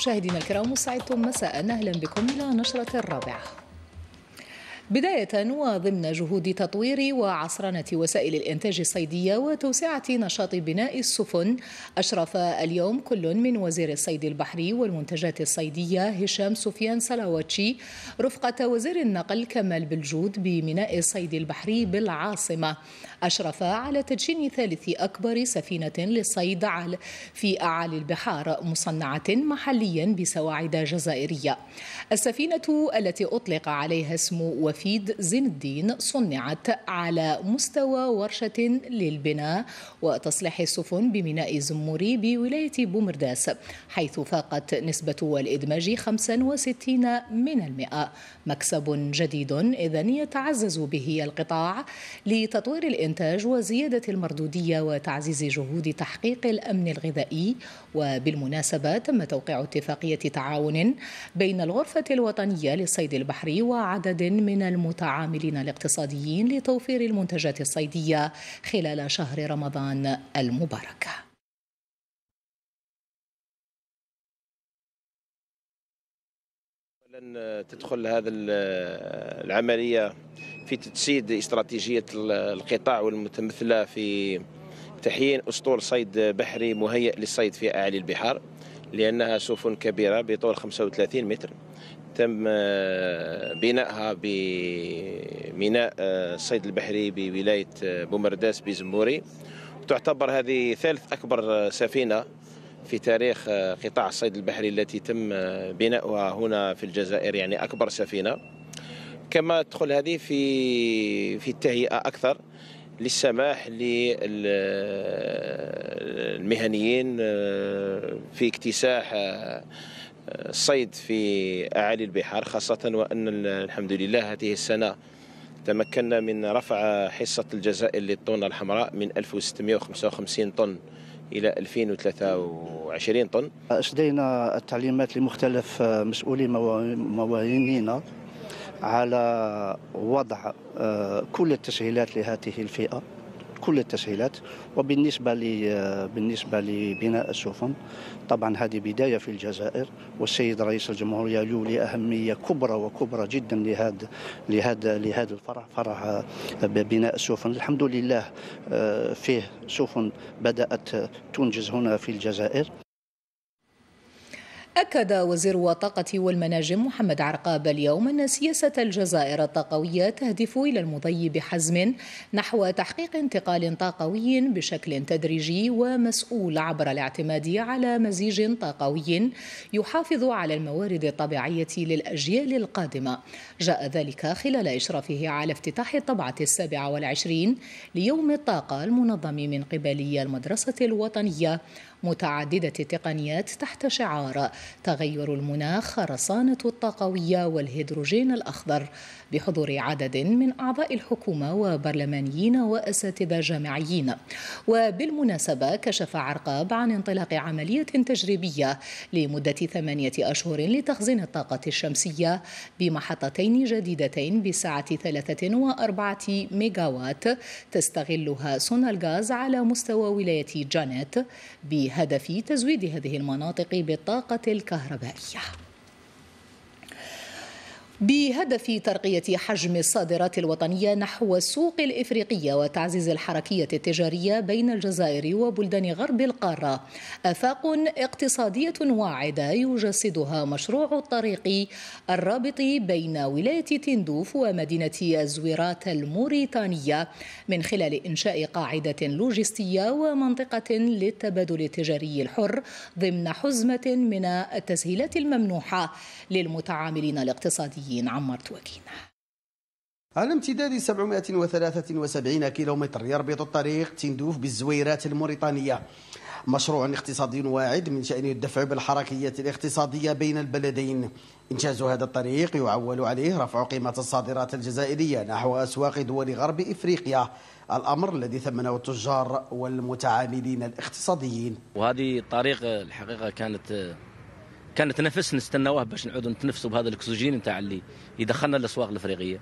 مشاهدينا الكرام سعدتم مساء اهلا بكم الى نشره الرابعه بداية وضمن جهود تطوير وعصرنة وسائل الإنتاج الصيدية وتوسعة نشاط بناء السفن أشرف اليوم كل من وزير الصيد البحري والمنتجات الصيدية هشام سفيان سلاواتشي رفقة وزير النقل كمال بالجود بميناء الصيد البحري بالعاصمة أشرف على تدشين ثالث أكبر سفينة للصيد في أعالي البحار مصنعة محليا بسواعد جزائرية السفينة التي أطلق عليها اسم وفيد زين الدين صنعت على مستوى ورشة للبناء وتصليح السفن بميناء زموري بولاية بومرداس حيث فاقت نسبة الإدماج 65 من المئة مكسب جديد إذا يتعزز به القطاع لتطوير الإنسان الإنتاج وزيادة المردودية وتعزيز جهود تحقيق الأمن الغذائي وبالمناسبة تم توقيع اتفاقية تعاون بين الغرفة الوطنية للصيد البحري وعدد من المتعاملين الاقتصاديين لتوفير المنتجات الصيدية خلال شهر رمضان المبارك لن تدخل هذه العملية في تجسيد استراتيجية القطاع والمتمثلة في تحيين أسطول صيد بحري مهيئ للصيد في أعالي البحار لأنها سفن كبيرة بطول 35 متر تم آه، بنائها بميناء الصيد آه، البحري بولاية آه، بومرداس بزموري تعتبر هذه ثالث أكبر سفينة في تاريخ قطاع الصيد البحري التي تم بناؤها هنا في الجزائر يعني أكبر سفينة كما تدخل هذه في في التهيئه اكثر للسماح للمهنيين آه، في اكتساح آه، الصيد في اعالي البحار خاصه وان الحمد لله هذه السنه تمكنا من رفع حصه الجزائر للطونه الحمراء من 1655 طن الى 2023 طن اشدينا التعليمات لمختلف آه، مسؤولي مواهينينا على وضع آه، كل التسهيلات لهذه الفئه كل التسهيلات وبالنسبة آه، بالنسبة لبناء السفن طبعا هذه بداية في الجزائر والسيد رئيس الجمهورية يولي أهمية كبرى وكبرى جدا لهذا لهذا لهذا الفرع فرع آه، بناء السفن الحمد لله فيه سفن بدأت تنجز هنا في الجزائر أكد وزير الطاقة والمناجم محمد عرقاب اليوم أن سياسة الجزائر الطاقوية تهدف إلى المضي بحزم نحو تحقيق انتقال طاقوي بشكل تدريجي ومسؤول عبر الاعتماد على مزيج طاقوي يحافظ على الموارد الطبيعية للأجيال القادمة جاء ذلك خلال إشرافه على افتتاح الطبعة السابعة والعشرين ليوم الطاقة المنظم من قبل المدرسة الوطنية متعددة التقنيات تحت شعار تغير المناخ رصانة الطاقوية والهيدروجين الأخضر بحضور عدد من أعضاء الحكومة وبرلمانيين وأساتذة جامعيين وبالمناسبة كشف عرقاب عن انطلاق عملية تجريبية لمدة ثمانية أشهر لتخزين الطاقة الشمسية بمحطتين جديدتين بسعة ثلاثة وأربعة ميجاوات تستغلها سون الغاز على مستوى ولاية جانيت بهدف تزويد هذه المناطق بالطاقة الكهربائية بهدف ترقية حجم الصادرات الوطنية نحو السوق الإفريقية وتعزيز الحركية التجارية بين الجزائر وبلدان غرب القارة آفاق اقتصادية واعدة يجسدها مشروع الطريق الرابط بين ولاية تندوف ومدينة الزويرات الموريتانية من خلال إنشاء قاعدة لوجستية ومنطقة للتبادل التجاري الحر ضمن حزمة من التسهيلات الممنوحة للمتعاملين الاقتصاديين الصحفيين عمار توكينا على امتداد 773 كيلومتر يربط الطريق تندوف بالزويرات الموريتانية مشروع اقتصادي واعد من شأنه الدفع بالحركية الاقتصادية بين البلدين إنجاز هذا الطريق يعول عليه رفع قيمة الصادرات الجزائرية نحو أسواق دول غرب إفريقيا الأمر الذي ثمنه التجار والمتعاملين الاقتصاديين وهذه الطريق الحقيقة كانت كانت نفس نستناوه باش نعود نتنفسوا بهذا الاكسجين نتاع اللي يدخلنا الاسواق الافريقيه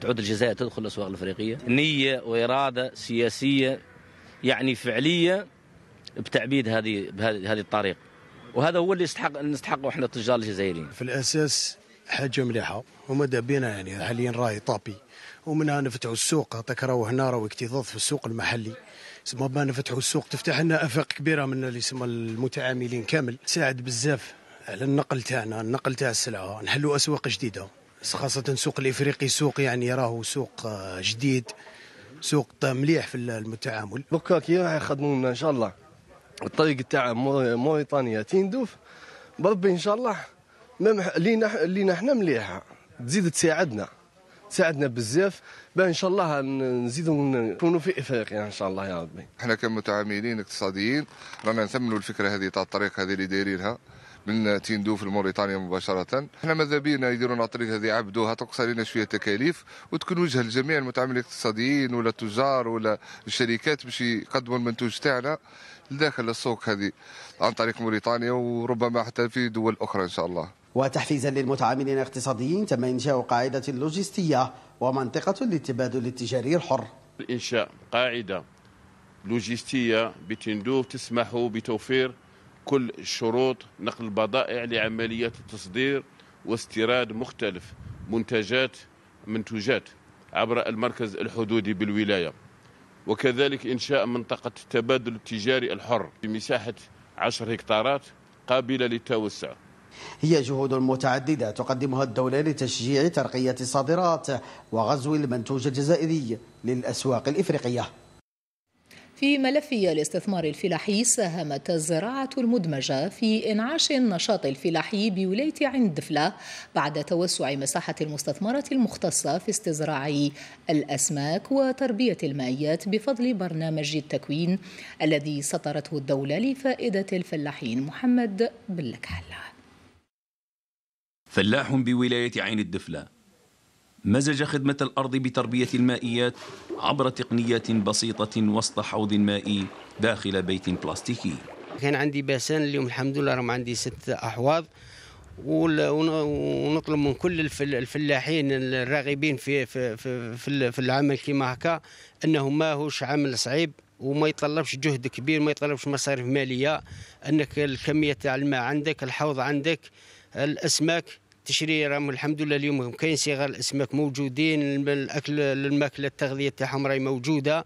تعود الجزائر تدخل الاسواق الافريقيه نيه واراده سياسيه يعني فعليه بتعبيد هذه بهذه الطريق وهذا هو اللي يستحق نستحقه احنا التجار الجزائريين في الاساس حاجه مليحه ومدى بينا يعني حاليا راهي طابي ومنها نفتحوا السوق تكرهوا هنا راهو اكتظاظ في السوق المحلي سما ما نفتحوا السوق تفتح لنا افاق كبيره من اللي سما المتعاملين كامل تساعد بزاف على النقل تاعنا النقل تاع السلعه نحلوا اسواق جديده خاصه السوق الافريقي سوق يعني راهو سوق آه، جديد سوق مليح في التعامل دوكا كي راح يخدموا ان شاء الله الطريق تاع موريتانيا تندوف بربي ان شاء الله لينا لينا احنا مليحه تزيد تساعدنا ساعدنا بزاف باه ان شاء الله نزيدوا نكونوا في افريقيا يعني ان شاء الله يا ربي احنا كمتعاملين اقتصاديين رانا نثمنوا الفكره هذه تاع الطريق هذه اللي دايرينها من تيندوف موريتانيا مباشره احنا ماذا بينا يديرون الطريق هذه عبدوها تقص علينا شويه تكاليف وتكون وجهه لجميع المتعاملين الاقتصاديين ولا التجار ولا الشركات باش يقدموا المنتوج تاعنا لداخل السوق هذه عن طريق موريتانيا وربما حتى في دول أخرى إن شاء الله وتحفيزا للمتعاملين الاقتصاديين تم إنشاء قاعدة لوجستية ومنطقة للتبادل التجاري الحر إنشاء قاعدة لوجستية بتندوف تسمح بتوفير كل شروط نقل البضائع لعمليات التصدير واستيراد مختلف منتجات منتوجات عبر المركز الحدودي بالولايه وكذلك إنشاء منطقة التبادل التجاري الحر بمساحة 10 هكتارات قابلة للتوسع هي جهود متعددة تقدمها الدولة لتشجيع ترقية الصادرات وغزو المنتوج الجزائري للأسواق الإفريقية في ملفي الاستثمار الفلاحي ساهمت الزراعة المدمجة في إنعاش النشاط الفلاحي بولاية عين دفلة بعد توسع مساحة المستثمرة المختصة في استزراع الأسماك وتربية المائيات بفضل برنامج التكوين الذي سطرته الدولة لفائدة الفلاحين محمد بلكحلة فلاح بولاية عين الدفلة مزج خدمة الأرض بتربية المائيات عبر تقنيات بسيطة وسط حوض مائي داخل بيت بلاستيكي كان عندي باسان اليوم الحمد لله راهم عندي ست أحواض ونطلب من كل الفلاحين الراغبين في في في, العمل كيما هكا انه ما هوش عمل صعيب وما يطلبش جهد كبير ما يطلبش مصاريف ماليه انك الكميه تاع الماء عندك الحوض عندك الاسماك تشري راهم الحمد لله اليوم كاين صغار الاسماك موجودين الاكل الماكله التغذيه تاعهم راهي موجوده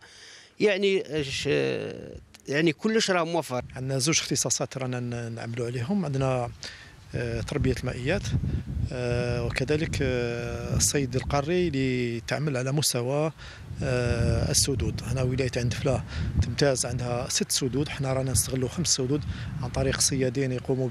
يعني يعني كلش راه موفر عندنا زوج اختصاصات رانا نعملوا عليهم عندنا آه، تربيه المائيات آه، وكذلك آه، الصيد القاري اللي تعمل على مستوى السدود هنا ولايه عند فلا تمتاز عندها ست سدود حنا رانا نستغلوا خمس سدود عن طريق صيادين يقوموا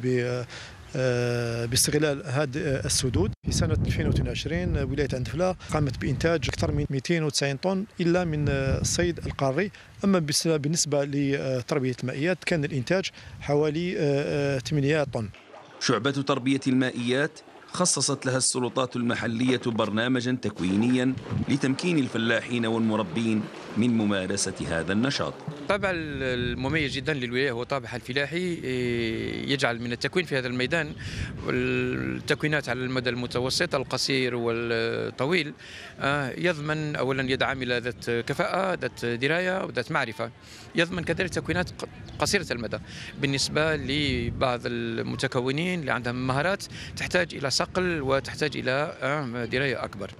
آه، باستغلال هذه السدود في سنة 2022 ولاية عندفلا قامت بإنتاج أكثر من 290 طن إلا من الصيد القاري أما بالنسبة لتربية المائيات كان الإنتاج حوالي 8 آه، آه، طن شعبة تربية المائيات خصصت لها السلطات المحلية برنامجا تكوينيا لتمكين الفلاحين والمربين من ممارسة هذا النشاط طبعا المميز جدا للولاية هو طابعها الفلاحي إيه، يجعل من التكوين في هذا الميدان التكوينات على المدى المتوسط القصير والطويل آه، يضمن أولا يد إلى ذات كفاءة ذات دراية وذات معرفة يضمن كذلك تكوينات قصيرة المدى بالنسبة لبعض المتكونين اللي عندهم مهارات تحتاج إلى تستقل وتحتاج إلى آه، دراية أكبر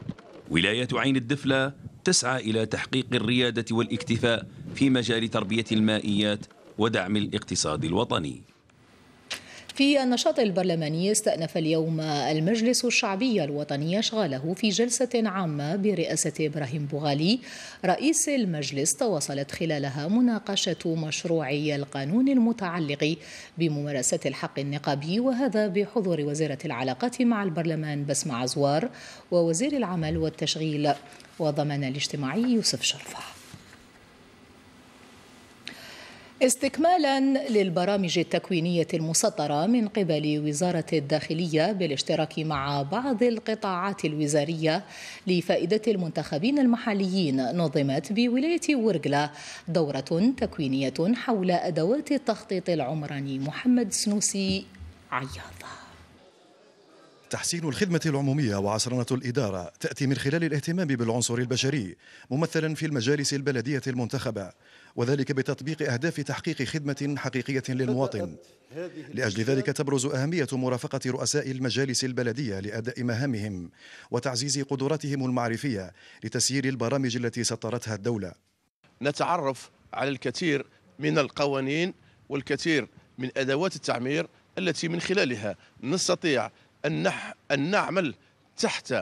ولاية عين الدفلة تسعى إلى تحقيق الريادة والاكتفاء في مجال تربية المائيات ودعم الاقتصاد الوطني في النشاط البرلماني استأنف اليوم المجلس الشعبي الوطني أشغاله في جلسة عامة برئاسة إبراهيم بوغالي رئيس المجلس تواصلت خلالها مناقشة مشروع القانون المتعلق بممارسة الحق النقابي وهذا بحضور وزيرة العلاقات مع البرلمان بسمة عزوار ووزير العمل والتشغيل وضمان الاجتماعي يوسف شرفه استكمالا للبرامج التكوينية المسطرة من قبل وزارة الداخلية بالاشتراك مع بعض القطاعات الوزارية لفائدة المنتخبين المحليين نظمت بولاية ورقلة دورة تكوينية حول أدوات التخطيط العمراني محمد سنوسي عياض تحسين الخدمة العمومية وعصرنة الإدارة تأتي من خلال الاهتمام بالعنصر البشري ممثلا في المجالس البلدية المنتخبة وذلك بتطبيق أهداف تحقيق خدمة حقيقية للمواطن لأجل ذلك تبرز أهمية مرافقة رؤساء المجالس البلدية لأداء مهامهم وتعزيز قدراتهم المعرفية لتسيير البرامج التي سطرتها الدولة نتعرف على الكثير من القوانين والكثير من أدوات التعمير التي من خلالها نستطيع أن, نعمل تحت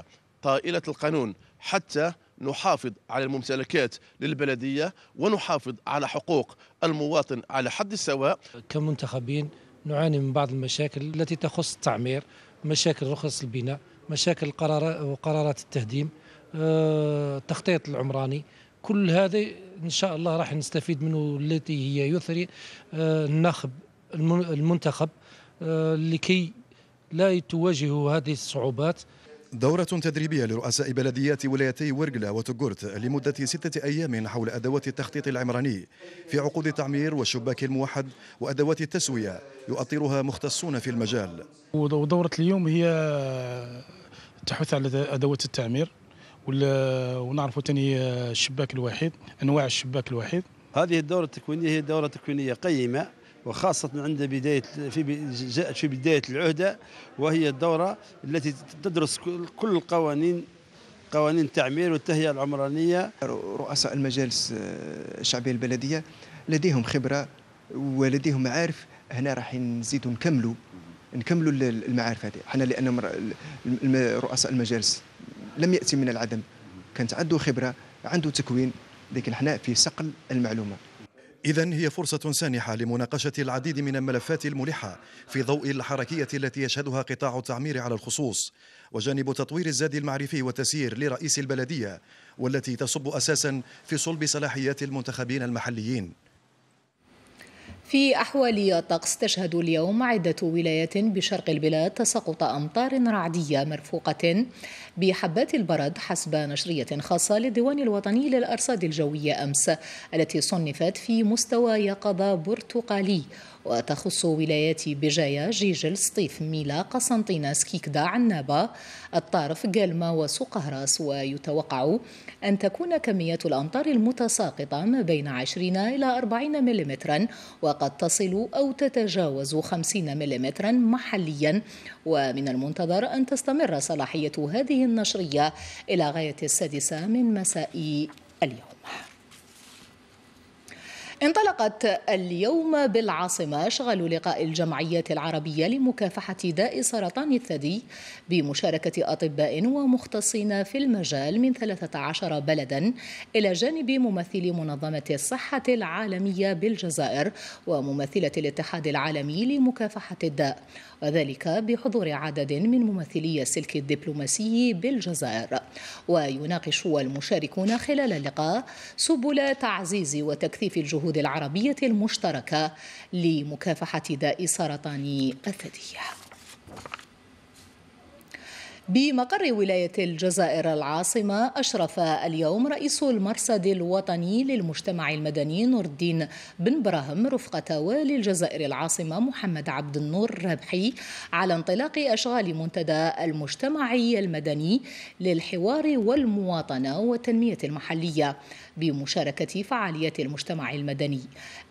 طائلة القانون حتى نحافظ على الممتلكات للبلدية ونحافظ على حقوق المواطن على حد السواء كمنتخبين نعاني من بعض المشاكل التي تخص التعمير مشاكل رخص البناء مشاكل قرارات التهديم التخطيط آه، العمراني كل هذا ان شاء الله راح نستفيد منه التي هي يثري آه، الناخب المنتخب آه، لكي لا تواجه هذه الصعوبات دورة تدريبية لرؤساء بلديات ولايتي ورقلة وتقرت لمدة ستة أيام حول أدوات التخطيط العمراني في عقود التعمير والشباك الموحد وأدوات التسوية يؤطرها مختصون في المجال ودورة اليوم هي تحث على أدوات التعمير ونعرفوا تاني الشباك الوحيد أنواع الشباك الوحيد هذه الدورة التكوينية هي دورة تكوينية قيمة وخاصة عند بداية في جاءت في بداية العهدة وهي الدورة التي تدرس كل القوانين قوانين التعمير والتهيئة العمرانية رؤساء المجالس آه، الشعبية البلدية لديهم خبرة ولديهم معارف هنا راح نزيدوا نكملوا نكملوا المعارف هذه حنا لان رؤساء المجالس لم ياتي من العدم كانت عنده خبره عنده تكوين لكن حنا في صقل المعلومه إذا هي فرصة سانحة لمناقشة العديد من الملفات الملحة في ضوء الحركية التي يشهدها قطاع التعمير على الخصوص وجانب تطوير الزاد المعرفي والتسيير لرئيس البلدية والتي تصب أساسا في صلب صلاحيات المنتخبين المحليين في أحوال طقس تشهد اليوم عدة ولايات بشرق البلاد تساقط أمطار رعدية مرفوقة بحبات البرد حسب نشرية خاصة للديوان الوطني للأرصاد الجوية أمس التي صنفت في مستوى يقظة برتقالي وتخص ولايات بجاية جيجل سطيف ميلا قسنطينة سكيكدا عنابة الطارف جالما وسقهراس ويتوقع أن تكون كمية الأمطار المتساقطة ما بين 20 إلى 40 ملم وقد تصل أو تتجاوز 50 ملم محليا ومن المنتظر أن تستمر صلاحية هذه النشرية إلى غاية السادسة من مساء اليوم انطلقت اليوم بالعاصمة أشغال لقاء الجمعيات العربية لمكافحة داء سرطان الثدي بمشاركة أطباء ومختصين في المجال من 13 بلدا إلى جانب ممثلي منظمة الصحة العالمية بالجزائر وممثلة الاتحاد العالمي لمكافحة الداء وذلك بحضور عدد من ممثلي السلك الدبلوماسي بالجزائر ويناقش المشاركون خلال اللقاء سبل تعزيز وتكثيف الجهود الجهود العربية المشتركة لمكافحة داء سرطان الثدي بمقر ولاية الجزائر العاصمة أشرف اليوم رئيس المرصد الوطني للمجتمع المدني نور الدين بن براهم رفقة والي الجزائر العاصمة محمد عبد النور ربحي على انطلاق أشغال منتدى المجتمعي المدني للحوار والمواطنة والتنمية المحلية بمشاركة فعاليات المجتمع المدني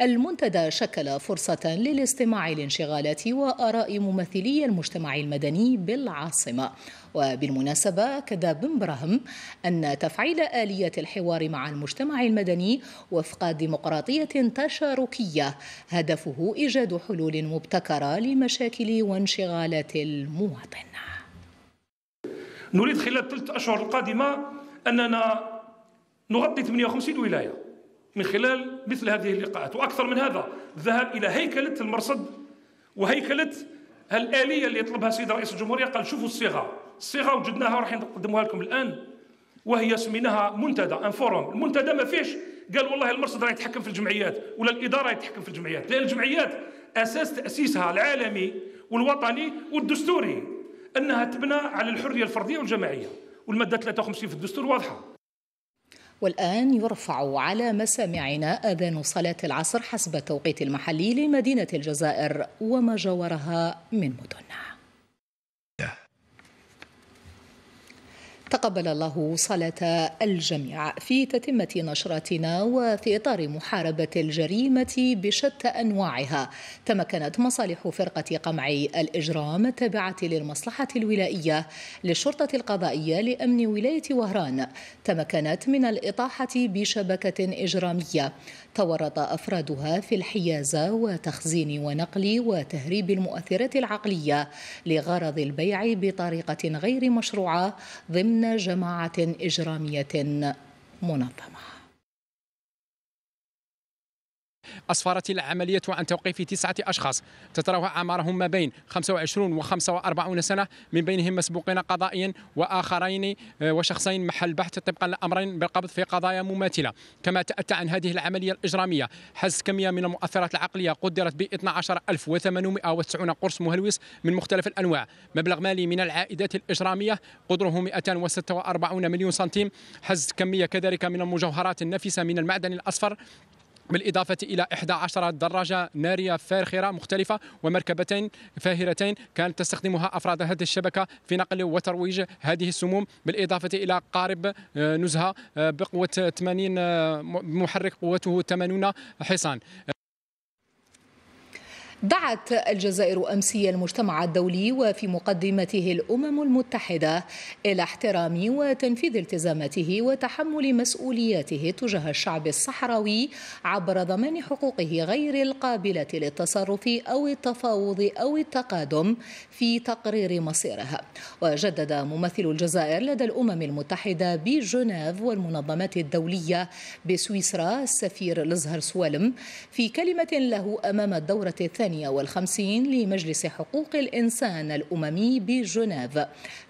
المنتدى شكل فرصة للاستماع لانشغالات وآراء ممثلي المجتمع المدني بالعاصمة وبالمناسبة أكد بن برهم أن تفعيل آلية الحوار مع المجتمع المدني وفق ديمقراطية تشاركية هدفه إيجاد حلول مبتكرة لمشاكل وانشغالات المواطن نريد خلال ثلاثة أشهر القادمة أننا نغطي 58 ولاية من خلال مثل هذه اللقاءات وأكثر من هذا الذهاب إلى هيكلة المرصد وهيكلة الآلية اللي يطلبها السيد رئيس الجمهورية قال شوفوا الصيغة الصيغة وجدناها راح نقدموها لكم الآن وهي سميناها منتدى ان فورم المنتدى ما فيش قال والله المرصد راه يتحكم في الجمعيات ولا الاداره يتحكم في الجمعيات لان الجمعيات اساس تاسيسها العالمي والوطني والدستوري انها تبنى على الحريه الفرديه والجماعيه والماده 53 في الدستور واضحه والآن يرفع على مسامعنا أذان صلاة العصر حسب التوقيت المحلي لمدينة الجزائر وما جاورها من مدنها تقبل الله صلاة الجميع في تتمة نشرتنا وفي إطار محاربة الجريمة بشتى أنواعها تمكنت مصالح فرقة قمع الإجرام التابعة للمصلحة الولائية للشرطة القضائية لأمن ولاية وهران تمكنت من الإطاحة بشبكة إجرامية تورط أفرادها في الحيازة وتخزين ونقل وتهريب المؤثرات العقلية لغرض البيع بطريقة غير مشروعة ضمن ضمن جماعة إجرامية منظمة أسفرت العملية عن توقيف تسعة أشخاص تتراوح أعمارهم ما بين 25 و 45 سنة من بينهم مسبوقين قضائيا وآخرين آه، وشخصين محل بحث طبقا لأمرين بالقبض في قضايا مماثلة كما تأتى عن هذه العملية الإجرامية حز كمية من المؤثرات العقلية قدرت ب 12890 قرص مهلوس من مختلف الأنواع مبلغ مالي من العائدات الإجرامية قدره 246 مليون سنتيم حز كمية كذلك من المجوهرات النفسة من المعدن الأصفر بالإضافة إلى 11 دراجة نارية فاخرة مختلفة ومركبتين فاهرتين كانت تستخدمها أفراد هذه الشبكة في نقل وترويج هذه السموم بالإضافة إلى قارب آه، نزهة آه، بقوة 80 آه، محرك قوته 80 حصان دعت الجزائر امسيه المجتمع الدولي وفي مقدمته الامم المتحده الى احترام وتنفيذ التزاماته وتحمل مسؤولياته تجاه الشعب الصحراوي عبر ضمان حقوقه غير القابله للتصرف او التفاوض او التقادم في تقرير مصيرها وجدد ممثل الجزائر لدى الامم المتحده بجنيف والمنظمات الدوليه بسويسرا السفير الازهر سوالم في كلمه له امام الدوره الثانيه 58 لمجلس حقوق الإنسان الأممي بجنيف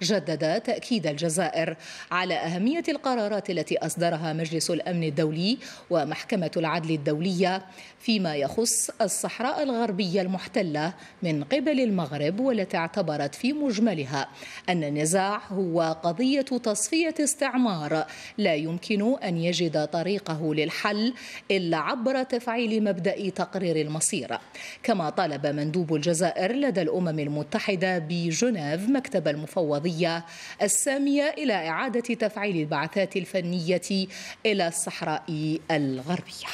جدد تأكيد الجزائر على أهمية القرارات التي أصدرها مجلس الأمن الدولي ومحكمة العدل الدولية فيما يخص الصحراء الغربية المحتلة من قبل المغرب والتي اعتبرت في مجملها أن النزاع هو قضية تصفية استعمار لا يمكن أن يجد طريقه للحل إلا عبر تفعيل مبدأ تقرير المصير كما طالب مندوب الجزائر لدى الأمم المتحدة بجنيف مكتب المفوضية السامية إلى إعادة تفعيل البعثات الفنية إلى الصحراء الغربية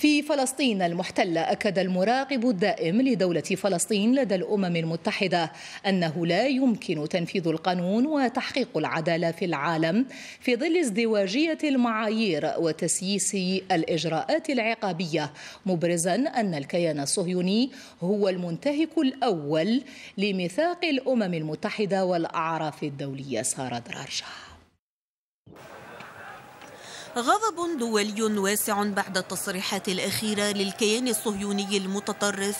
في فلسطين المحتلة أكد المراقب الدائم لدولة فلسطين لدى الأمم المتحدة أنه لا يمكن تنفيذ القانون وتحقيق العدالة في العالم في ظل ازدواجية المعايير وتسييس الإجراءات العقابية مبرزا أن الكيان الصهيوني هو المنتهك الأول لميثاق الأمم المتحدة والأعراف الدولية سارة درارجه غضب دولي واسع بعد التصريحات الأخيرة للكيان الصهيوني المتطرف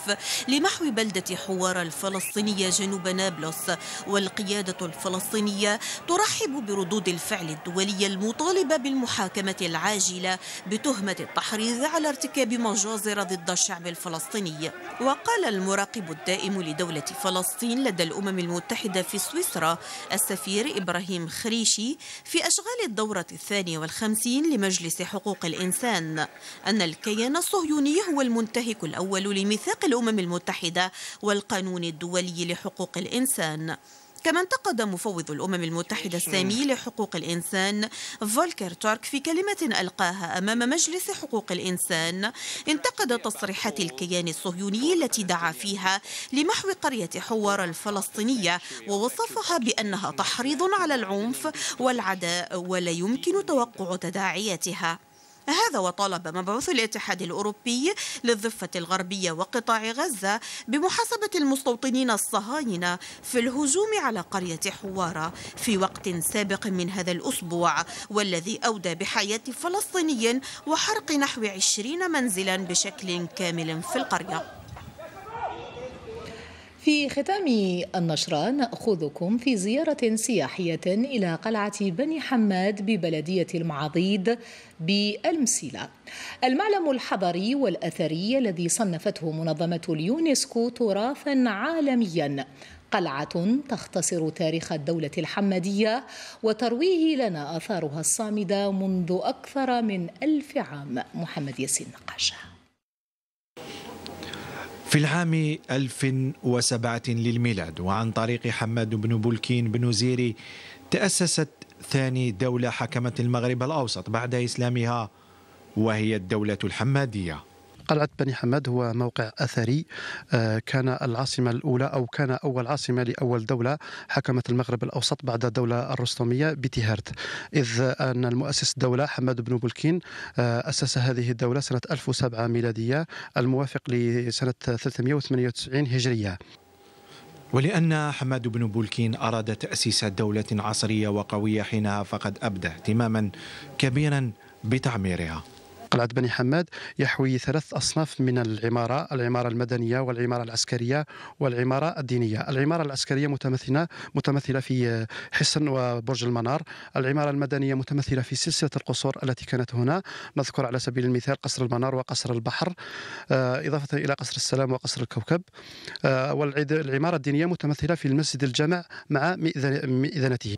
لمحو بلدة حوار الفلسطينية جنوب نابلس والقيادة الفلسطينية ترحب بردود الفعل الدولية المطالبة بالمحاكمة العاجلة بتهمة التحريض على ارتكاب مجازر ضد الشعب الفلسطيني وقال المراقب الدائم لدولة فلسطين لدى الأمم المتحدة في سويسرا السفير إبراهيم خريشي في أشغال الدورة الثانية والخمسين لمجلس حقوق الإنسان أن الكيان الصهيوني هو المنتهك الأول لميثاق الأمم المتحدة والقانون الدولي لحقوق الإنسان كما انتقد مفوض الأمم المتحدة السامي لحقوق الإنسان فولكر تورك في كلمة ألقاها أمام مجلس حقوق الإنسان انتقد تصريحات الكيان الصهيوني التي دعا فيها لمحو قرية حوار الفلسطينية ووصفها بأنها تحريض على العنف والعداء ولا يمكن توقع تداعياتها هذا وطالب مبعوث الاتحاد الأوروبي للضفة الغربية وقطاع غزة بمحاسبة المستوطنين الصهاينة في الهجوم على قرية حوارة في وقت سابق من هذا الأسبوع والذي أودى بحياة فلسطيني وحرق نحو عشرين منزلا بشكل كامل في القرية في ختام النشرة نأخذكم في زيارة سياحية إلى قلعة بني حماد ببلدية المعاضيد بالمسيلة المعلم الحضري والأثري الذي صنفته منظمة اليونسكو تراثا عالميا قلعة تختصر تاريخ الدولة الحمدية وترويه لنا آثارها الصامدة منذ أكثر من ألف عام محمد ياسين نقاشه في العام 1007 للميلاد وعن طريق حماد بن بلكين بن زيري تأسست ثاني دولة حكمت المغرب الأوسط بعد إسلامها وهي الدولة الحمادية قلعة بني حماد هو موقع أثري آه، كان العاصمة الأولى أو كان أول عاصمة لأول دولة حكمت المغرب الأوسط بعد الدولة الرستمية بتهارت إذ أن المؤسس الدولة حماد بن بلكين آه، أسس هذه الدولة سنة 1007 ميلادية الموافق لسنة 398 هجرية ولأن حماد بن بولكين أراد تأسيس دولة عصرية وقوية حينها فقد أبدى اهتماما كبيرا بتعميرها قلعة بني حماد يحوي ثلاث أصناف من العمارة العمارة المدنية والعمارة العسكرية والعمارة الدينية العمارة العسكرية متمثلة متمثلة في حصن وبرج المنار العمارة المدنية متمثلة في سلسلة القصور التي كانت هنا نذكر على سبيل المثال قصر المنار وقصر البحر آه، إضافة إلى قصر السلام وقصر الكوكب آه، والعمارة الدينية متمثلة في المسجد الجامع مع مئذنته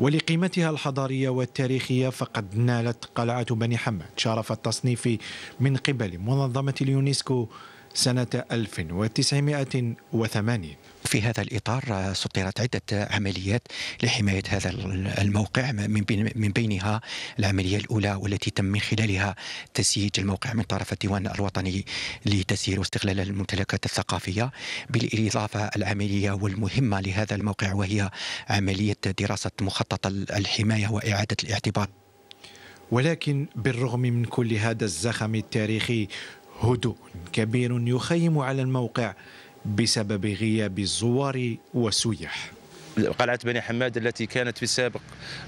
ولقيمتها الحضارية والتاريخية فقد نالت قلعة بني حماد شرف التصنيف من قبل منظمة اليونسكو سنة 1980 في هذا الإطار آه، سطرت عدة عمليات لحماية هذا الموقع من بينها العملية الأولى والتي تم من خلالها تسييج الموقع من طرف الديوان الوطني لتسيير واستغلال الممتلكات الثقافية بالإضافة العملية والمهمة لهذا الموقع وهي عملية دراسة مخطط الحماية وإعادة الاعتبار ولكن بالرغم من كل هذا الزخم التاريخي هدوء كبير يخيم على الموقع بسبب غياب الزوار والسياح قلعة بني حماد التي كانت في السابق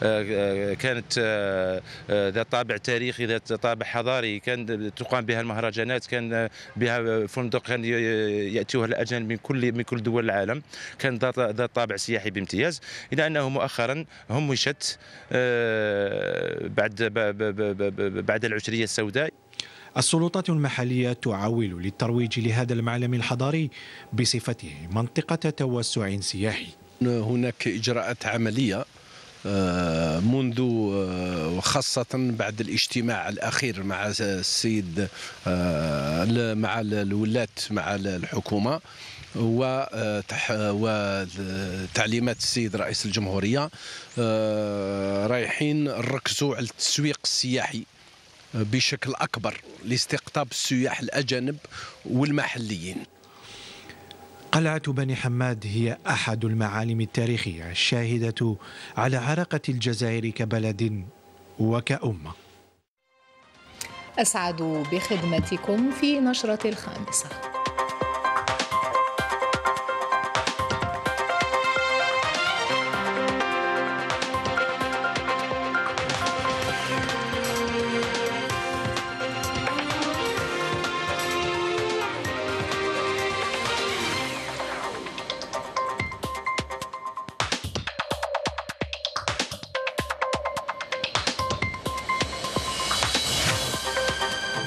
آه، آه، كانت آه، ذات طابع تاريخي ذات طابع حضاري كان تقام بها المهرجانات كان بها فندق كان يأتيها الأجانب من كل من كل دول العالم كان ذات طابع سياحي بامتياز إلى أنه مؤخرا همشت بعد بعد العشرية السوداء السلطات المحلية تعول للترويج لهذا المعلم الحضاري بصفته منطقة توسع سياحي هناك إجراءات عملية آه، منذ آه، وخاصة بعد الاجتماع الأخير مع السيد آه، مع الولاة مع الحكومة وتعليمات السيد رئيس الجمهورية رايحين نركزوا على التسويق السياحي بشكل أكبر لاستقطاب السياح الأجانب والمحليين قلعة بني حماد هي أحد المعالم التاريخية الشاهدة على عرقة الجزائر كبلد وكأمة أسعد بخدمتكم في نشرة الخامسة